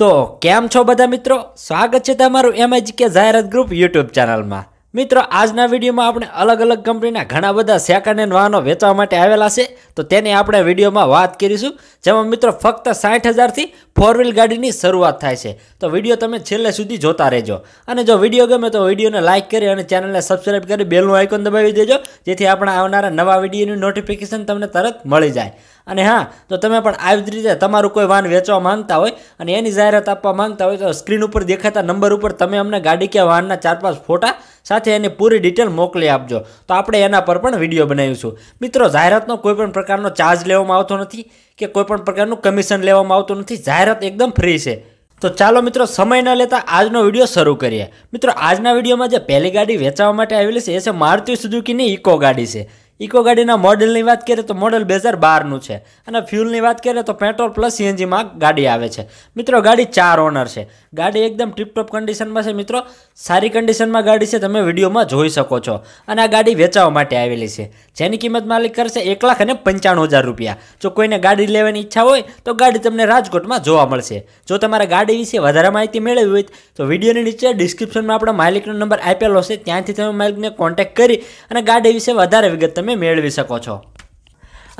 તો કેમ છો બધા મિત્રો સ્વાગત છે તમારું કે જાહેરાત ગ્રુપ યુટ્યુબ ચેનલમાં મિત્રો આજના વિડીયોમાં આપણે અલગ અલગ કંપનીના ઘણા બધા સેકન્ડ હેન્ડ વાહનો વેચવા માટે આવેલા છે તો તેની આપણે વિડીયોમાં વાત કરીશું જેમાં મિત્રો ફક્ત સાઠ હજારથી ફોર વ્હીલ ગાડીની શરૂઆત થાય છે તો વિડીયો તમે છેલ્લે સુધી જોતા રહેજો અને જો વિડીયો ગમે તો વિડીયોને લાઇક કરી અને ચેનલને સબસ્ક્રાઈબ કરી બેલનું આઇકોન દબાવી દેજો જેથી આપણા આવનારા નવા વિડીયોની નોટિફિકેશન તમને તરત મળી જાય અને હા તો તમે પણ આવી જ રીતે તમારું કોઈ વાહન વેચવા માંગતા હોય અને એની જાહેરાત આપવા માંગતા હોય તો સ્ક્રીન ઉપર દેખાતા નંબર ઉપર તમે અમને ગાડી કે વાહનના ચાર પાંચ ફોટા સાથે એની પૂરી ડિટેલ મોકલી આપજો તો આપણે એના પર પણ વિડીયો બનાવીશું મિત્રો જાહેરાતનો કોઈપણ પ્રકારનો ચાર્જ લેવામાં આવતો નથી કે કોઈપણ પ્રકારનું કમિશન લેવામાં આવતું નથી જાહેરાત એકદમ ફ્રી છે તો ચાલો મિત્રો સમય ન લેતા આજનો વિડીયો શરૂ કરીએ મિત્રો આજના વિડીયોમાં જે પહેલી ગાડી વેચાવા માટે આવેલી છે એ છે મારુતિ સુઝુકીની ઇકો ગાડી છે ઇકો ગાડીના મોડલની વાત કરીએ તો મોડલ બે હજાર બારનું છે અને ફ્યુલની વાત કરીએ તો પેટ્રોલ પ્લસ સીએનજીમાં ગાડી આવે છે મિત્રો ગાડી ચાર ઓનર છે ગાડી એકદમ ટિપટોપ કન્ડિશનમાં છે મિત્રો સારી કન્ડિશનમાં ગાડી છે તમે વિડીયોમાં જોઈ શકો છો અને આ ગાડી વેચાવા માટે આવેલી છે જેની કિંમત માલિક કરશે એક લાખ અને પંચાણું હજાર રૂપિયા જો કોઈને ગાડી લેવાની ઈચ્છા હોય તો ગાડી તમને રાજકોટમાં જોવા મળશે જો તમારે ગાડી વિશે વધારે માહિતી મેળવી હોય તો વિડીયોની નીચે ડિસ્ક્રિપ્શનમાં આપણા માલિકનો નંબર આપેલો છે ત્યાંથી તમે માલિકને કોન્ટેક્ટ કરી અને ગાડી વિશે વધારે વિગત તમે તમે મેળવી શકો છો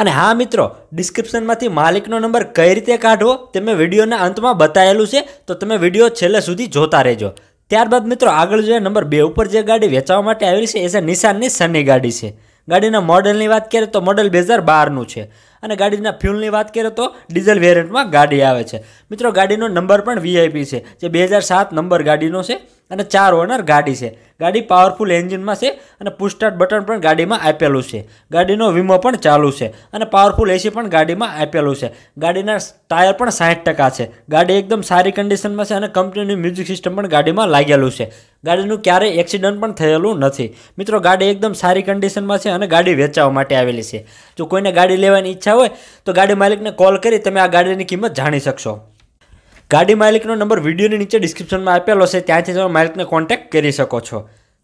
અને હા મિત્રો ડિસ્ક્રિપ્શનમાંથી માલિકનો નંબર કઈ રીતે કાઢવો તે મેં વિડીયોના અંતમાં બતાવેલું છે તો તમે વિડીયો છેલ્લે સુધી જોતા રહેજો ત્યારબાદ મિત્રો આગળ જોઈએ નંબર બે ઉપર જે ગાડી વેચાવા માટે આવેલી છે એ છે નિશાનની સની ગાડી છે ગાડીના મોડલની વાત કરીએ તો મોડલ બે હજાર બારનું છે અને ગાડીના ફ્યુલની વાત કરીએ તો ડીઝલ વેરિયન્ટમાં ગાડી આવે છે મિત્રો ગાડીનો નંબર પણ વીઆઈપી છે જે બે હજાર સાત નંબર ગાડીનો છે અને ચાર ઓનર ગાડી છે ગાડી પાવરફુલ એન્જિનમાં છે અને પુસ્ટાર્ટ બટન પણ ગાડીમાં આપેલું છે ગાડીનો વીમો પણ ચાલુ છે અને પાવરફુલ એસી પણ ગાડીમાં આપેલું છે ગાડીના ટાયર પણ સાઠ ટકા છે ગાડી એકદમ સારી કન્ડિશનમાં છે અને કંપનીનું મ્યુઝિક સિસ્ટમ પણ ગાડીમાં લાગેલું છે ગાડીનું ક્યારેય એક્સિડન્ટ પણ થયેલું નથી મિત્રો ગાડી એકદમ સારી કન્ડિશનમાં છે અને ગાડી વેચાવા માટે આવેલી છે જો કોઈને ગાડી લેવાની ઈચ્છા હોય તો ગાડી માલિકને કોલ કરી તમે આ ગાડીની કિંમત જાણી શકશો ગાડી માલિકનો નંબર વિડીયોની નીચે ડિસ્ક્રિપ્શનમાં આપેલો છે ત્યાંથી તમે માલિકને કોન્ટેક્ટ કરી શકો છો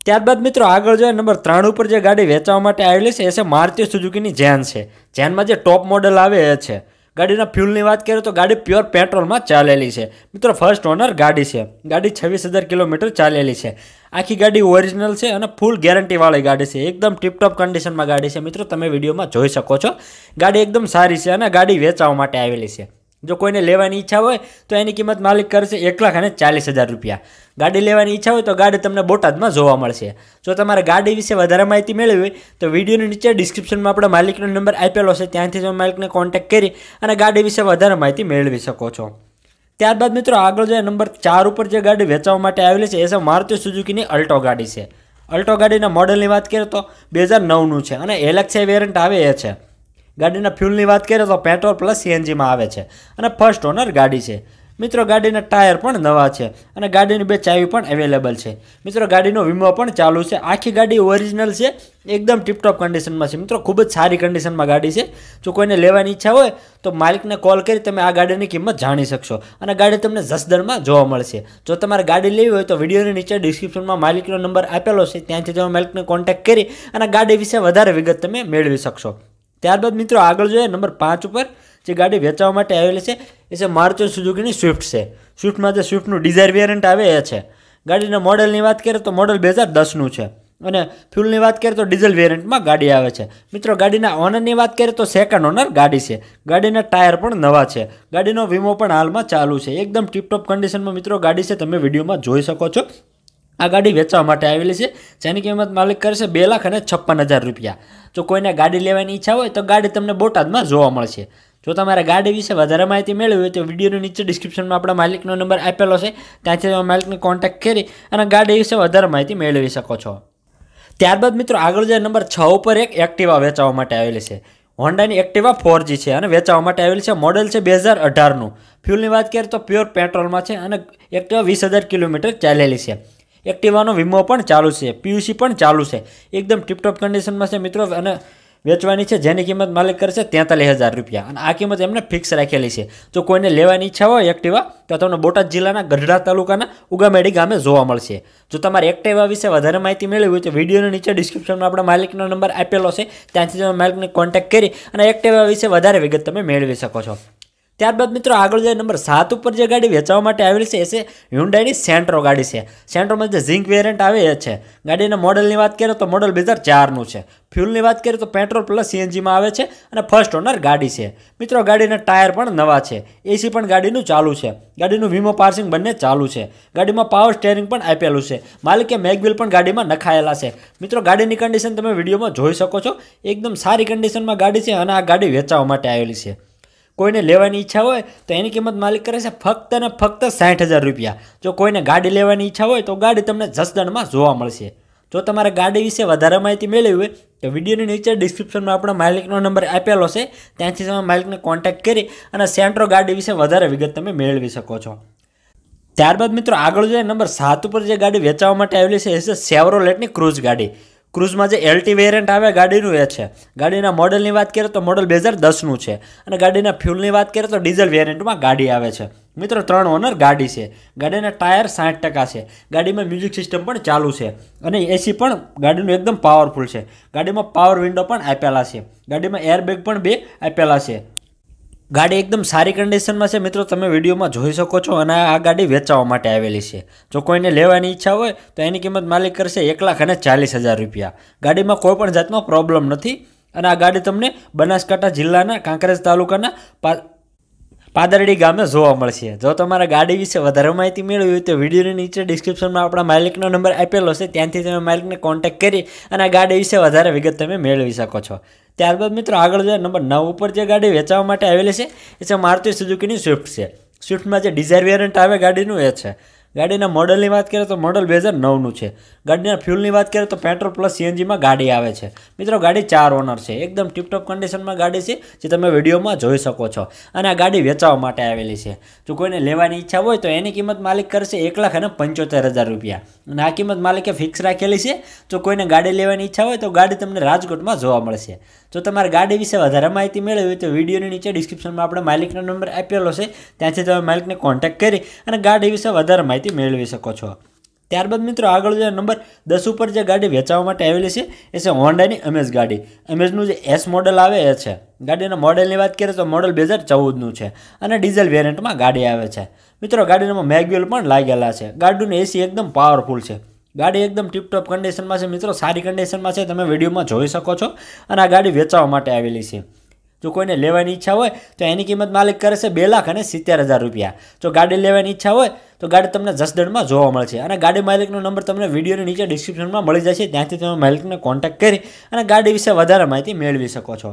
ત્યારબાદ મિત્રો આગળ જોઈએ નંબર ત્રણ ઉપર જે ગાડી વેચવા માટે આવેલી છે એ છે મારુતિ સુઝુકીની જેન છે જેનમાં જે ટોપ મોડલ આવે એ છે ગાડીના ફ્યુલની વાત કરીએ તો ગાડી પ્યોર પેટ્રોલમાં ચાલેલી છે મિત્રો ફર્સ્ટ ઓનર ગાડી છે ગાડી છવ્વીસ હજાર કિલોમીટર ચાલેલી છે આખી ગાડી ઓરિજિનલ છે અને ફૂલ ગેરંટીવાળી ગાડી છે એકદમ ટિપટોપ કન્ડિશનમાં ગાડી છે મિત્રો તમે વિડીયોમાં જોઈ શકો છો ગાડી એકદમ સારી છે અને ગાડી વેચવા માટે આવેલી છે જો કોઈને લેવાની ઈચ્છા હોય તો એની કિંમત માલિક કરશે એક લાખ અને ચાલીસ હજાર રૂપિયા ગાડી લેવાની ઈચ્છા હોય તો ગાડી તમને બોટાદમાં જોવા મળશે જો તમારે ગાડી વિશે વધારે માહિતી મેળવી હોય તો વિડીયોની નીચે ડિસ્ક્રિપ્શનમાં આપણે માલિકનો નંબર આપેલો છે ત્યાંથી તમે માલિકને કોન્ટેક્ટ કરી અને ગાડી વિશે વધારે માહિતી મેળવી શકો છો ત્યારબાદ મિત્રો આગળ જે નંબર ચાર ઉપર જે ગાડી વેચવા માટે આવેલી છે એ છે મારુતિ સુઝુકીની અલ્ટો ગાડી છે અલ્ટો ગાડીના મોડલની વાત કરીએ તો બે હજાર નવનું છે અને એલેક્સે વેરન્ટ આવે એ છે ગાડીના ફ્યુલની વાત કરીએ તો પેટ્રોલ પ્લસ સીએનજીમાં આવે છે અને ફર્સ્ટ ઓનર ગાડી છે મિત્રો ગાડીના ટાયર પણ નવા છે અને ગાડીની બે ચાવી પણ અવેલેબલ છે મિત્રો ગાડીનો વીમો પણ ચાલુ છે આખી ગાડી ઓરિજિનલ છે એકદમ ટિપટોપ કન્ડિશનમાં છે મિત્રો ખૂબ જ સારી કન્ડિશનમાં ગાડી છે જો કોઈને લેવાની ઈચ્છા હોય તો માલિકને કોલ કરી તમે આ ગાડીની કિંમત જાણી શકશો અને ગાડી તમને જસદરમાં જોવા મળશે જો તમારે ગાડી લેવી હોય તો વિડીયોની નીચે ડિસ્ક્રિપ્શનમાં માલિકનો નંબર આપેલો છે ત્યાંથી તમે માલિકને કોન્ટેક્ટ કરી અને ગાડી વિશે વધારે વિગત તમે મેળવી શકશો ત્યારબાદ મિત્રો આગળ જોઈએ નંબર પાંચ ઉપર જે ગાડી વેચવા માટે આવેલી છે એ છે માર્ચો સુઝુકીની સ્વિફ્ટ છે સ્વિફ્ટમાં જે સ્વિફ્ટનું ડિઝાયર વેરિયન્ટ આવે એ છે ગાડીના મોડલની વાત કરીએ તો મોડલ બે હજાર દસનું છે અને ફ્યુલની વાત કરીએ તો ડીઝલ વેરિયન્ટમાં ગાડી આવે છે મિત્રો ગાડીના ઓનરની વાત કરીએ તો સેકન્ડ ઓનર ગાડી છે ગાડીના ટાયર પણ નવા છે ગાડીનો વીમો પણ હાલમાં ચાલુ છે એકદમ ટીપટોપ કન્ડિશનમાં મિત્રો ગાડી છે તમે વિડીયોમાં જોઈ શકો છો આ ગાડી વેચવા માટે આવેલી છે જેની કિંમત માલિક કરશે બે લાખ અને છપ્પન હજાર રૂપિયા જો કોઈને ગાડી લેવાની ઈચ્છા હોય તો ગાડી તમને બોટાદમાં જોવા મળશે જો તમારે ગાડી વિશે વધારે માહિતી મેળવી હોય તો વિડીયોની નીચે ડિસ્ક્રિપ્શનમાં આપણા માલિકનો નંબર આપેલો છે ત્યાંથી તમે માલિકને કોન્ટેક્ટ કરી અને ગાડી વિશે વધારે માહિતી મેળવી શકો છો ત્યારબાદ મિત્રો આગળ જે નંબર છ ઉપર એક એક્ટિવા વેચવા માટે આવેલી છે હોન્ડાની એક્ટિવા ફોર છે અને વેચાવા માટે આવેલી છે મોડલ છે બે હજાર અઢારનું ફ્યુલની વાત કરીએ તો પ્યોર પેટ્રોલમાં છે અને એક્ટિવા વીસ હજાર કિલોમીટર ચાલેલી છે એક્ટિવાનો વીમો પણ ચાલુ છે પીયુસી પણ ચાલુ છે એકદમ ટીપટોપ કન્ડિશનમાં છે મિત્રો અને વેચવાની છે જેની કિંમત માલિક કરશે તેતાલીસ હજાર રૂપિયા અને આ કિંમત એમને ફિક્સ રાખેલી છે જો કોઈને લેવાની ઈચ્છા હોય એક્ટિવા તો તમને બોટાદ જિલ્લાના ગઢડા તાલુકાના ઉગામેડી ગામે જોવા મળશે જો તમારે એક્ટિવા વિશે વધારે માહિતી મેળવી હોય તો વિડીયોની નીચે ડિસ્ક્રિપ્શનમાં આપણે માલિકનો નંબર આપેલો છે ત્યાંથી તમે માલિકને કોન્ટેક્ટ કરી અને એક્ટિવા વિશે વધારે વિગત તમે મેળવી શકો છો ત્યારબાદ મિત્રો આગળ જે નંબર સાત ઉપર જે ગાડી વેચવા માટે આવેલી છે એ છે હ્યુન્ડાઈની સેન્ટ્રો ગાડી છે સેન્ટ્રોમાં જે ઝિંક વેરિયન્ટ આવે એ છે ગાડીના મોડલની વાત કરીએ તો મોડલ બે હજાર ચારનું છે ફ્યુલની વાત કરીએ તો પેટ્રોલ પ્લસ સીએનજીમાં આવે છે અને ફર્સ્ટ ઓનર ગાડી છે મિત્રો ગાડીના ટાયર પણ નવા છે એસી પણ ગાડીનું ચાલુ છે ગાડીનું વીમો પાર્સિંગ બંને ચાલુ છે ગાડીમાં પાવર સ્ટેરિંગ પણ આપેલું છે માલિકે મેગવિલ પણ ગાડીમાં નખાયેલા છે મિત્રો ગાડીની કન્ડિશન તમે વિડીયોમાં જોઈ શકો છો એકદમ સારી કન્ડિશનમાં ગાડી છે અને આ ગાડી વેચાવવા માટે આવેલી છે કોઈને લેવાની ઈચ્છા હોય તો એની કિંમત માલિક કરે છે ફક્ત ને ફક્ત સાઠ હજાર રૂપિયા જો કોઈને ગાડી લેવાની ઈચ્છા હોય તો ગાડી તમને જસદણમાં જોવા મળશે જો તમારે ગાડી વિશે વધારે માહિતી મેળવી હોય તો વિડીયોની નીચે ડિસ્ક્રિપ્શનમાં આપણો માલિકનો નંબર આપેલો છે ત્યાંથી તમે માલિકને કોન્ટેક્ટ કરી અને સેન્ટ્રો ગાડી વિશે વધારે વિગત તમે મેળવી શકો છો ત્યારબાદ મિત્રો આગળ જોઈએ નંબર સાત ઉપર જે ગાડી વેચાવવા માટે આવેલી છે એ છે લેટની ક્રુઝ ગાડી ક્રૂઝમાં જે એલટી વેરિયન્ટ આવે ગાડીનું એ છે ગાડીના મોડલની વાત કરીએ તો મોડલ બે હજાર દસનું છે અને ગાડીના ફ્યુલની વાત કરીએ તો ડીઝલ વેરિયન્ટમાં ગાડી આવે છે મિત્રો ત્રણ ઓનર ગાડી છે ગાડીના ટાયર સાઠ ટકા છે ગાડીમાં મ્યુઝિક સિસ્ટમ પણ ચાલુ છે અને એસી પણ ગાડીનું એકદમ પાવરફુલ છે ગાડીમાં પાવર વિન્ડો પણ આપેલા છે ગાડીમાં એરબેગ પણ બે આપેલા છે ગાડી એકદમ સારી કન્ડિશનમાં છે મિત્રો તમે વિડીયોમાં જોઈ શકો છો અને આ ગાડી વેચાવા માટે આવેલી છે જો કોઈને લેવાની ઈચ્છા હોય તો એની કિંમત માલિક કરશે એક લાખ અને ચાલીસ હજાર રૂપિયા ગાડીમાં કોઈપણ જાતનો પ્રોબ્લેમ નથી અને આ ગાડી તમને બનાસકાંઠા જિલ્લાના કાંકરેજ તાલુકાના પાદરડી ગામે જોવા મળશે જો તમારા ગાડી વિશે વધારે માહિતી મેળવી હોય તો વિડીયોની નીચે ડિસ્ક્રિપ્શનમાં આપણા માલિકનો નંબર આપેલો છે ત્યાંથી તમે માલિકને કોન્ટેક્ટ કરી અને આ ગાડી વિશે વધારે વિગત તમે મેળવી શકો છો ત્યારબાદ મિત્રો આગળ જોઈએ નંબર નવ ઉપર જે ગાડી વેચાવા માટે આવેલી છે એ છે મારુતિ સુઝુકીની સ્વિફ્ટ છે સ્વિફ્ટમાં જે ડિઝાયર વેરિયન્ટ આવે ગાડીનું એ છે ગાડીના મોડલની વાત કરીએ તો મોડલ બે હજાર નવનું છે ગાડીના ફ્યુલની વાત કરીએ તો પેટ્રોલ પ્લસ સીએનજીમાં ગાડી આવે છે મિત્રો ગાડી ચાર ઓનર છે એકદમ ટિપટોપ કન્ડિશનમાં ગાડી છે જે તમે વિડીયોમાં જોઈ શકો છો અને આ ગાડી વેચાવા માટે આવેલી છે જો કોઈને લેવાની ઈચ્છા હોય તો એની કિંમત માલિક કરશે એક લાખ અને પંચોતેર હજાર રૂપિયા અને આ કિંમત માલિકે ફિક્સ રાખેલી છે જો કોઈને ગાડી લેવાની ઈચ્છા હોય તો ગાડી તમને રાજકોટમાં જોવા મળશે જો તમારે ગાડી વિશે વધારે માહિતી મેળવી હોય તો વિડીયોની નીચે ડિસ્ક્રિપ્શનમાં આપણે માલિકનો નંબર આપેલો છે ત્યાંથી તમે માલિકને કોન્ટેક્ટ કરી અને ગાડી વિશે વધારે માહિતી માહિતી મેળવી શકો છો ત્યારબાદ મિત્રો આગળ જે નંબર દસ ઉપર જે ગાડી વેચાવા માટે આવેલી છે એ છે હોન્ડાની અમેઝ ગાડી અમેઝનું જે એસ મોડલ આવે એ છે ગાડીના મોડેલની વાત કરીએ તો મોડલ બે હજાર ચૌદનું છે અને ડીઝલ વેરિયન્ટમાં ગાડી આવે છે મિત્રો ગાડીનામાં મેગ્યુલ પણ લાગેલા છે ગાડીનું એસી એકદમ પાવરફુલ છે ગાડી એકદમ ટિપટોપ કન્ડિશનમાં છે મિત્રો સારી કન્ડિશનમાં છે તમે વિડીયોમાં જોઈ શકો છો અને આ ગાડી વેચાવા માટે આવેલી છે જો કોઈને લેવાની ઈચ્છા હોય તો એની કિંમત માલિક કરે છે બે લાખ અને સિત્તેર હજાર રૂપિયા જો ગાડી લેવાની ઈચ્છા હોય તો ગાડી તમને જસદણમાં જોવા મળશે અને ગાડી માલિકનો નંબર તમને વિડીયોની નીચે ડિસ્ક્રિપ્શનમાં મળી જશે ત્યાંથી તમે માલિકને કોન્ટેક્ટ કરી અને ગાડી વિશે વધારે માહિતી મેળવી શકો છો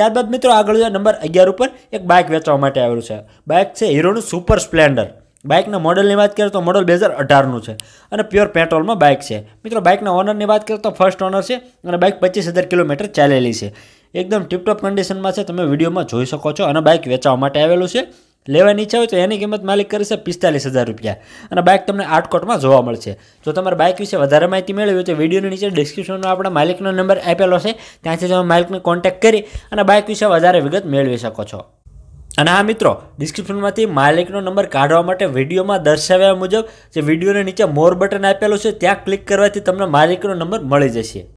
ત્યારબાદ મિત્રો આગળ નંબર અગિયાર ઉપર એક બાઇક વેચવા માટે આવેલું છે બાઇક છે હીરોનું સુપર સ્પ્લેન્ડર બાઇકના મોડલની વાત કરીએ તો મોડલ બે હજાર અઢારનું છે અને પ્યોર પેટ્રોલમાં બાઇક છે મિત્રો બાઇકના ઓનરની વાત કરીએ તો ફર્સ્ટ ઓનર છે અને બાઇક પચીસ હજાર કિલોમીટર ચાલેલી છે એકદમ ટિપટોપ કન્ડિશનમાં છે તમે વિડીયોમાં જોઈ શકો છો અને બાઇક વેચાવા માટે આવેલું છે લેવાની ઈચ્છા હોય તો એની કિંમત માલિક કરશે પિસ્તાલીસ હજાર રૂપિયા અને બાઇક તમને આટકોટમાં જોવા મળશે જો તમારે બાઇક વિશે વધારે માહિતી મેળવી હોય તો વિડીયોની નીચે ડિસ્ક્રિપ્શનમાં આપણા માલિકનો નંબર આપેલો છે ત્યાંથી તમે માલિકને કોન્ટેક્ટ કરી અને બાઇક વિશે વધારે વિગત મેળવી શકો છો અને હા મિત્રો ડિસ્ક્રિપ્શનમાંથી માલિકનો નંબર કાઢવા માટે વિડીયોમાં દર્શાવ્યા મુજબ જે વિડીયોની નીચે મોર બટન આપેલું છે ત્યાં ક્લિક કરવાથી તમને માલિકનો નંબર મળી જશે